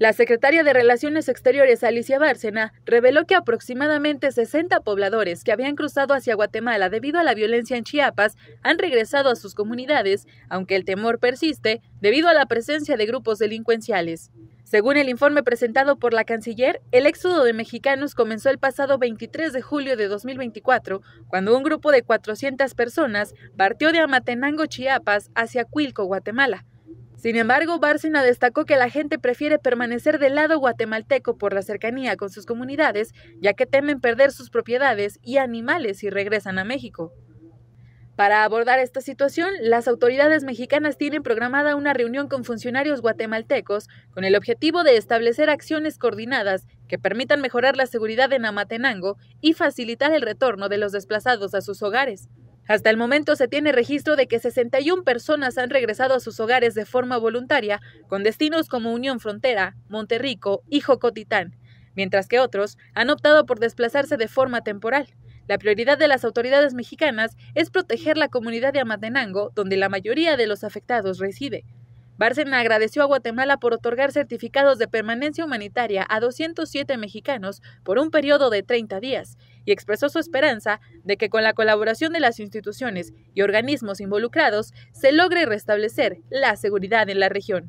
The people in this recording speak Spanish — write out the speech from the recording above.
La secretaria de Relaciones Exteriores, Alicia Bárcena, reveló que aproximadamente 60 pobladores que habían cruzado hacia Guatemala debido a la violencia en Chiapas han regresado a sus comunidades, aunque el temor persiste debido a la presencia de grupos delincuenciales. Según el informe presentado por la canciller, el éxodo de mexicanos comenzó el pasado 23 de julio de 2024, cuando un grupo de 400 personas partió de Amatenango, Chiapas, hacia Cuilco, Guatemala. Sin embargo, Bárcena destacó que la gente prefiere permanecer del lado guatemalteco por la cercanía con sus comunidades, ya que temen perder sus propiedades y animales si regresan a México. Para abordar esta situación, las autoridades mexicanas tienen programada una reunión con funcionarios guatemaltecos con el objetivo de establecer acciones coordinadas que permitan mejorar la seguridad en Amatenango y facilitar el retorno de los desplazados a sus hogares. Hasta el momento se tiene registro de que 61 personas han regresado a sus hogares de forma voluntaria, con destinos como Unión Frontera, Monterrico y Jocotitán, mientras que otros han optado por desplazarse de forma temporal. La prioridad de las autoridades mexicanas es proteger la comunidad de Amatenango, donde la mayoría de los afectados reside. Bárcena agradeció a Guatemala por otorgar certificados de permanencia humanitaria a 207 mexicanos por un periodo de 30 días y expresó su esperanza de que con la colaboración de las instituciones y organismos involucrados se logre restablecer la seguridad en la región.